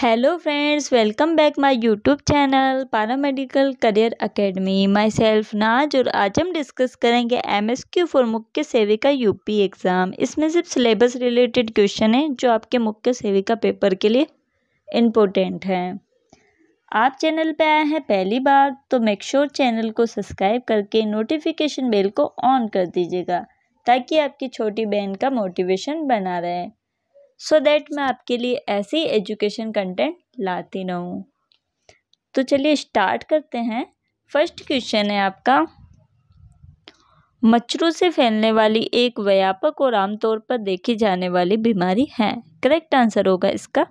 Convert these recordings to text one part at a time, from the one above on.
hello friends welcome back my YouTube channel paramedical career academy myself Naaz और आज हम discuss करेंगे MSQ for मुख्य सेविका यूपी एग्ज़ाम इसमें सिर्फ सिलेबस रिलेटेड क्वेश्चन हैं जो आपके मुख्य सेविका पेपर के लिए इम्पोर्टेंट हैं आप चैनल पे आए हैं पहली बार तो मेक श्योर sure चैनल को सब्सक्राइब करके नोटिफिकेशन बेल को ऑन कर दीजिएगा ताकि आपकी छोटी बहन का मोटिवेशन बना रहे सो so दैट मैं आपके लिए ऐसे ही एजुकेशन कंटेंट लाती रहूँ तो चलिए स्टार्ट करते हैं फर्स्ट क्वेश्चन है आपका मच्छरों से फैलने वाली एक व्यापक और आमतौर पर देखी जाने वाली बीमारी है करेक्ट आंसर होगा इसका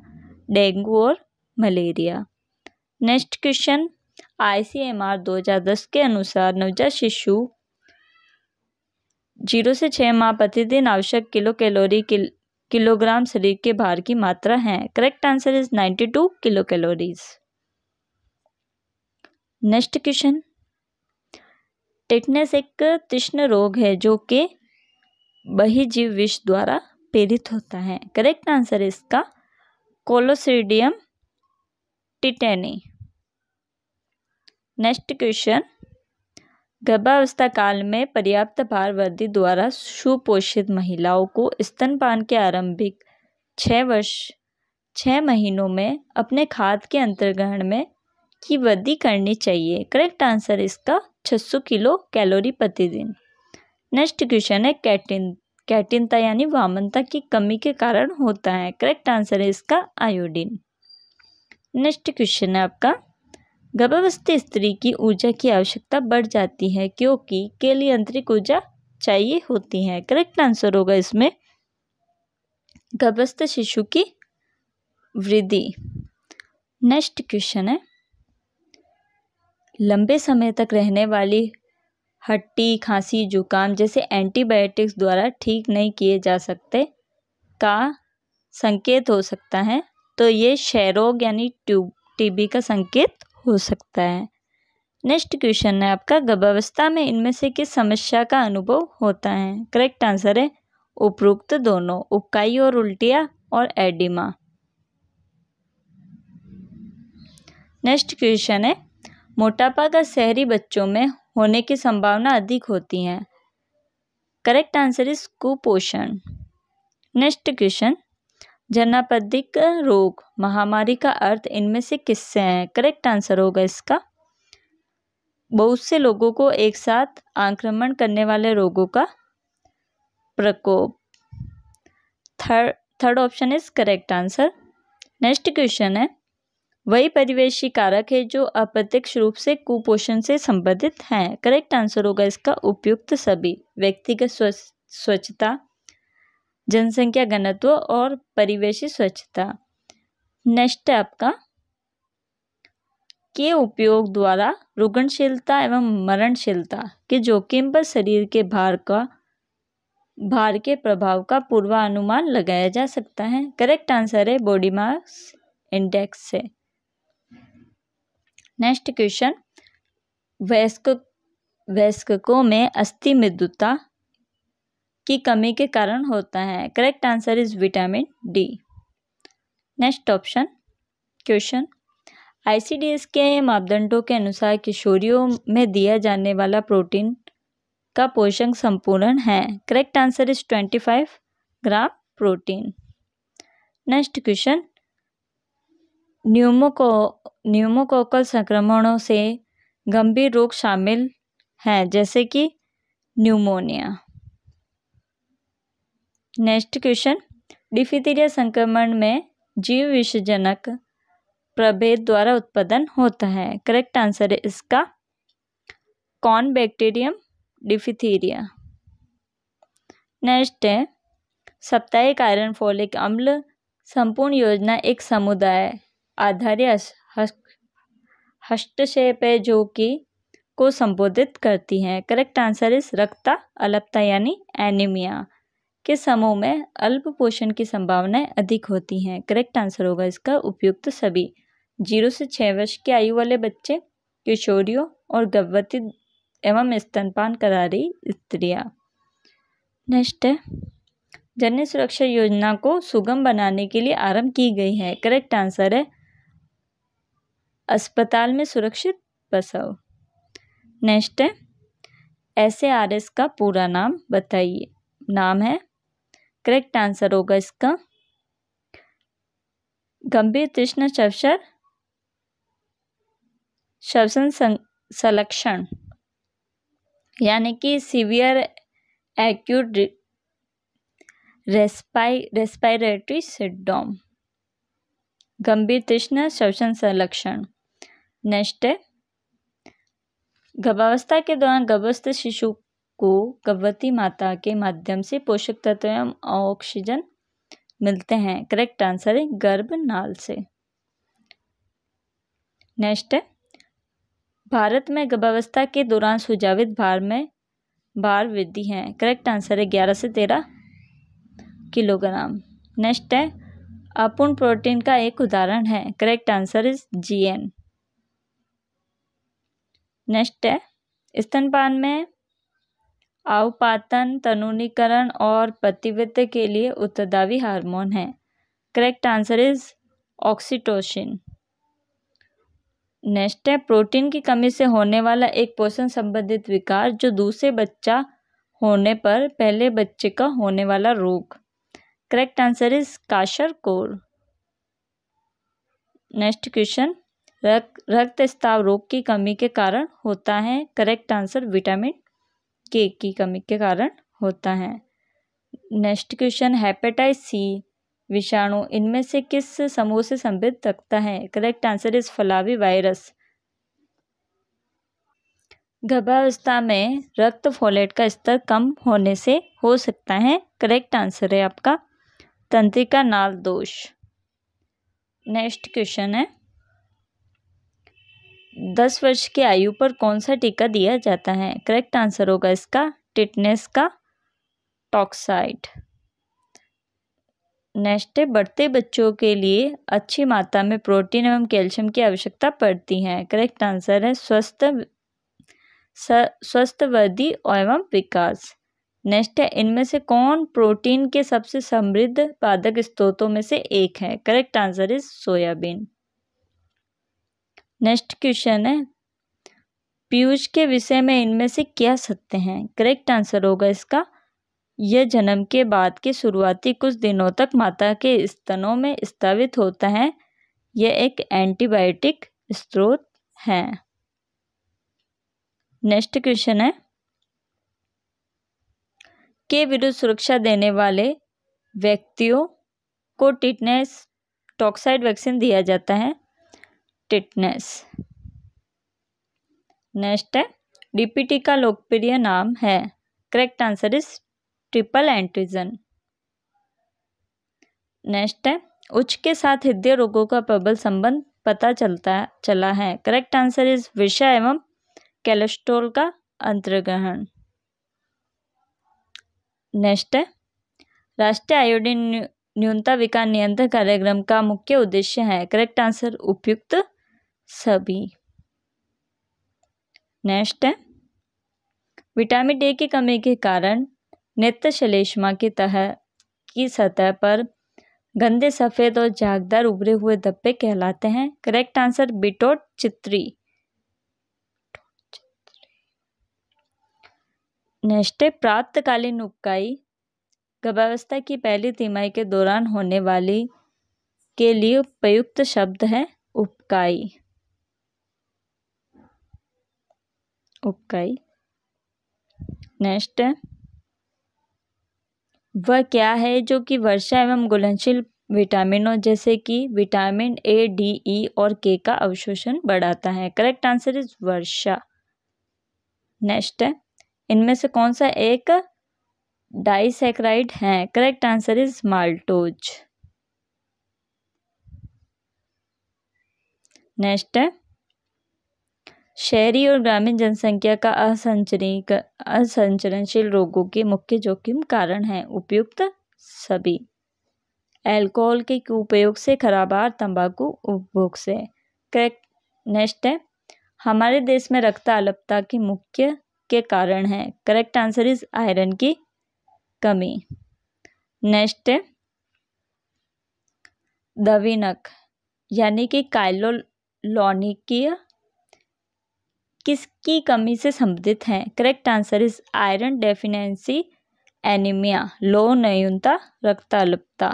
डेंगू और मलेरिया नेक्स्ट क्वेश्चन आईसीएमआर 2010 के अनुसार नवजात शिशु जीरो से छः माह प्रतिदिन आवश्यक किलो कैलोरी की किलोग्राम शरीर के भार की मात्रा है correct answer is ninety two kilo calories next question tetanus एक तीक्ष्ण रोग है जो कि बहिजीव विष द्वारा प्रेरित होता है करेक्ट आंसर इसका कोलोसिडियम टिटेनी नेक्स्ट क्वेश्चन गर्भावस्था काल में पर्याप्त भार वृद्धि द्वारा सुपोषित महिलाओं को स्तनपान के आरंभिक छः वर्ष छः महीनों में अपने खाद के अंतर्ग्रहण में की वृद्धि करनी चाहिए करेक्ट आंसर इसका 600 किलो कैलोरी प्रतिदिन नेक्स्ट क्वेश्चन है कैटिन कैटिनता यानी वामनता की कमी के कारण होता है करेक्ट आंसर है इसका आयोडीन नेक्स्ट क्वेश्चन है आपका गर्भावस्थी स्त्री की ऊर्जा की आवश्यकता बढ़ जाती है क्योंकि के लिए आंतरिक ऊर्जा चाहिए होती है करेक्ट आंसर होगा इसमें गर्भस्थ शिशु की वृद्धि नेक्स्ट क्वेश्चन है लंबे समय तक रहने वाली हट्टी खांसी जुकाम जैसे एंटीबायोटिक्स द्वारा ठीक नहीं किए जा सकते का संकेत हो सकता है तो ये क्षयरोग यानी ट्यूब टीबी का संकेत हो सकता है नेक्स्ट क्वेश्चन है आपका गर्भावस्था में इनमें से किस समस्या का अनुभव होता है करेक्ट आंसर है उपरोक्त दोनों उपकाई और उल्टिया और एडिमा नेक्स्ट क्वेश्चन है मोटापा का शहरी बच्चों में होने की संभावना अधिक होती है करेक्ट आंसर इज कुपोषण नेक्स्ट क्वेश्चन जनापदिक रोग महामारी का अर्थ इनमें से किससे हैं करेक्ट आंसर होगा इसका बहुत से लोगों को एक साथ आक्रमण करने वाले रोगों का प्रकोप third third option is correct answer next question है वही परिवेशी कारक है जो अप्रत्यक्ष रूप से कुपोषण से संबंधित हैं करेक्ट आंसर होगा इसका उपयुक्त सभी व्यक्तिगत स्वच्छता जनसंख्या घनत्व और परिवेशी स्वच्छता नेक्स्ट है आपका के उपयोग द्वारा रोगनशीलता एवं मरणशीलता के जोखिम पर शरीर के भार का भार के प्रभाव का पूर्वानुमान लगाया जा सकता है करेक्ट आंसर है बॉडी मास इंडेक्स से नेक्स्ट क्वेश्चन वयस्क वयस्कों में अस्थि मृदुता की कमी के कारण होता है correct answer is vitamin D next option question ICDS के मापदंडों के अनुसार किशोरियों में दिया जाने वाला प्रोटीन का पोषण संपूर्ण है correct answer is twenty five gram protein next question न्यूमोको न्यूमोकोकल संक्रमणों से गंभीर रोग शामिल हैं जैसे कि न्यूमोनिया नेक्स्ट क्वेश्चन डिफिथीरिया संक्रमण में जीव विषजनक प्रभेद द्वारा उत्पादन होता है करेक्ट आंसर है इसका कॉन बैक्टीरियम डिफिथीरिया नेक्स्ट है साप्ताहिक आयरन फोलिक अम्ल संपूर्ण योजना एक समुदाय आधारित हस्तक्षेप है जो कि को संबोधित करती है करेक्ट आंसर इस रक्ता अलपता यानी एनीमिया के समूह में अल्प पोषण की संभावनाएं अधिक होती हैं करेक्ट आंसर होगा इसका उपयुक्त सभी जीरो से छः वर्ष की आयु वाले बच्चे किशोरियों और गर्भवती एवं स्तनपान करा रही स्त्रियाँ नेक्स्ट है जननी सुरक्षा योजना को सुगम बनाने के लिए आरंभ की गई है करेक्ट आंसर है अस्पताल में सुरक्षित प्रसव नेक्स्ट है एस आर एस का पूरा नाम बताइए नाम है करेक्ट आंसर होगा इसका गंभीर तृष्ण शवसर शवसन संलक्षण यानी कि सीवियर एक्यूट रेस्पाई रेस्पायरेटरी सिडोम गंभीर तृष्ण श्वसन संलक्षण नेक्स्ट है गर्भावस्था के दौरान गर्भस्थ शिशु को गर्भवती माता के माध्यम से पोषक तत्व एवं ऑक्सीजन मिलते हैं करेक्ट आंसर है गर्भ नाल से नेक्स्ट है भारत में गर्भावस्था के दौरान सुझावित भार में भार वृद्धि है करेक्ट आंसर है ग्यारह से तेरह किलोग्राम नेक्स्ट है अपूर्ण प्रोटीन का एक उदाहरण है correct answer is GN next है स्तनपान में अवपातन तनुनीकरण और पतिव्रत्य के लिए उत्तरदावी हार्मोन है correct answer is oxytocin next है प्रोटीन की कमी से होने वाला एक पोषण संबंधित विकार जो दूसरे बच्चा होने पर पहले बच्चे का होने वाला रोग correct answer is kwashiorkor next question रक्त स्ताव रोग की कमी के कारण होता है करेक्ट आंसर विटामिन के की कमी के कारण होता है नेक्स्ट क्वेश्चन हेपेटाइट सी विषाणु इनमें से किस समूह से संबंधित रखता है correct answer is flavivirus गर्भावस्था में रक्त फोलेट का स्तर कम होने से हो सकता है करेक्ट आंसर है आपका तंत्रिका नाल दोष नेक्स्ट क्वेश्चन है दस वर्ष की आयु पर कौन सा टीका दिया जाता है करेक्ट आंसर होगा इसका टिटनेस का टॉक्साइड नेक्स्ट है बढ़ते बच्चों के लिए अच्छी मात्रा में प्रोटीन एवं कैल्शियम की आवश्यकता पड़ती है करेक्ट आंसर है स्वस्थ स्वस्थ वृद्धि एवं विकास नेक्स्ट है इनमें से कौन प्रोटीन के सबसे समृद्ध पादक स्त्रोतों में से एक है correct answer is soybean next question है पीयूष के विषय में इनमें से क्या सत्य हैं करेक्ट आंसर होगा इसका यह जन्म के बाद के शुरुआती कुछ दिनों तक माता के स्तनों में स्थापित होता है यह एक एंटीबायोटिक स्रोत है नेक्स्ट क्वेश्चन है के विरुद्ध सुरक्षा देने वाले व्यक्तियों को टिटनेस टॉक्साइड वैक्सीन दिया जाता है टिटनेस नेक्स्ट है डीपीटी का लोकप्रिय नाम है correct answer is triple antigen next है उच्च के साथ हृदय रोगों का प्रबल संबंध पता चलता चला है करेक्ट आंसर इज विषय एवं कैलेस्ट्रोल का अंतर्ग्रहण नेक्स्ट है राष्ट्रीय आयोडीन न्यूनता विकास नियंत्रण कार्यक्रम का मुख्य उद्देश्य है करेक्ट आंसर उपयुक्त सभी नेक्स्ट है विटामिन डी की कमी के कारण नेत्र श्लेष्मा की तह की सतह पर गंदे सफ़ेद और जागदार उभरे हुए धब्बे कहलाते हैं करेक्ट आंसर बिटोट चित्री नेक्स्ट है प्राप्तकालीन उपकाई गर्भावस्था की पहली तिमाही के दौरान होने वाली के लिए उपयुक्त शब्द है उपकाई उपकाई नेक्स्ट वह क्या है जो कि वर्षा एवं घुलनशील विटामिनों जैसे कि विटामिन ए डी ई और के का अवशोषण बढ़ाता है करेक्ट आंसर इज वर्षा नेक्स्ट इनमें से कौन सा एक डाइसेक्राइड है correct answer is maltose next है शहरी और ग्रामीण जनसंख्या का असंचरिक असंचरणशील रोगों के मुख्य जोखिम कारण हैं उपयुक्त सभी अल्कोहल के उपयोग से खराबार तंबाकू उपभोग से क्रैक नेक्स्ट है हमारे देश में रक्त अलपता के मुख्य के कारण है करेक्ट आंसर इज आयरन की कमी नेक्स्ट है दविनक यानी कि काइलोलोनिकीय किसकी कमी से संबंधित हैं correct answer is iron deficiency anaemia लो नयुनता रक्तालुपता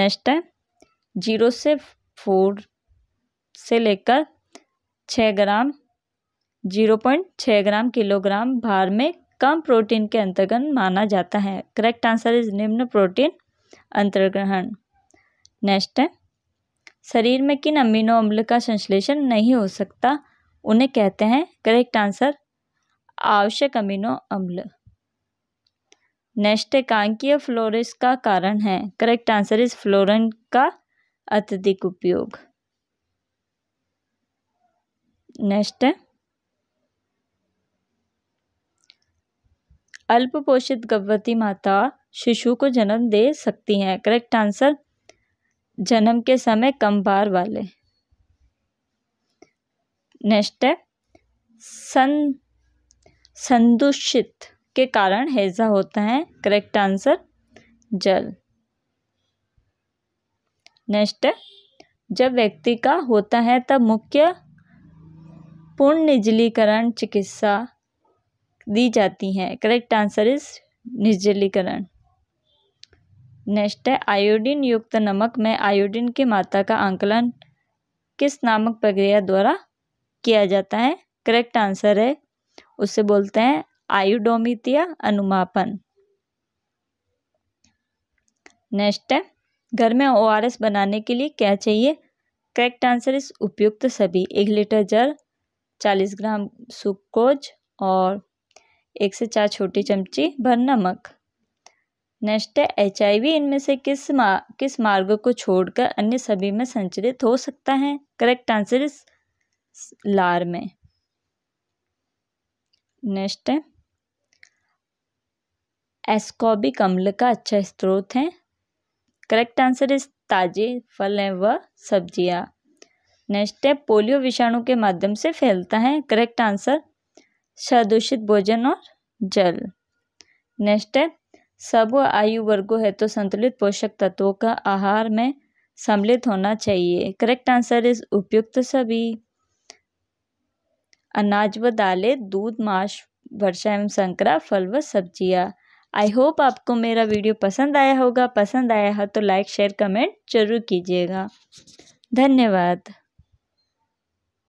नेक्स्ट है जीरो से फोर से लेकर छः ग्राम जीरो पॉइंट छः ग्राम किलोग्राम भार में कम प्रोटीन के अंतर्गत माना जाता है करेक्ट आंसर इज निम्न प्रोटीन अंतर्ग्रहण नेक्स्ट है शरीर में किन अमीनो अम्ल का संश्लेषण नहीं हो सकता उन्हें कहते हैं करेक्ट आंसर आवश्यक अमीनो अम्ल नेक्स्ट कांकीय फ्लोरिस का कारण है करेक्ट आंसर इज फ्लोरन का अत्यधिक उपयोग नेक्स्ट अल्प पोषित गर्भवती माता शिशु को जन्म दे सकती हैं करेक्ट आंसर जन्म के समय कम बार वाले नेक्स्ट है सन संदूषित के कारण हैजा होता है करेक्ट आंसर जल नेक्स्ट है जब व्यक्ति का होता है तब मुख्य पूर्ण निजलीकरण चिकित्सा दी जाती है करेक्ट आंसर इज निजलीकरण नेक्स्ट है आयोडीन युक्त नमक में आयोडीन की मात्रा का आंकलन किस नामक प्रक्रिया द्वारा किया जाता है करेक्ट आंसर है उसे बोलते हैं आयुडोमित अनुमापन नेक्स्ट है घर में ओ बनाने के लिए क्या चाहिए करेक्ट आंसर इस उपयुक्त सभी एक लीटर जल चालीस ग्राम सुक्रोज और एक से चार छोटी चमची भर नमक नेक्स्ट है एच इनमें से किस मा किस मार्ग को छोड़कर अन्य सभी में संचरित हो सकता है करेक्ट आंसर इस लार में नेक्स्ट है एस्कॉबिक अम्ल का अच्छा स्रोत है करेक्ट आंसर इस ताजे फल हैं व सब्जियां नेक्स्ट है पोलियो विषाणु के माध्यम से फैलता है करेक्ट आंसर सदूषित भोजन और जल नेक्स्ट है सब आयु वर्गो है तो संतुलित पोषक तत्वों का आहार में सम्मिलित होना चाहिए करेक्ट आंसर इज उपयुक्त सभी अनाज व दालें दूध माश वर्षा एवं संकरा फल व सब्जियाँ आई होप आपको मेरा वीडियो पसंद आया होगा पसंद आया है तो लाइक शेयर कमेंट जरूर कीजिएगा धन्यवाद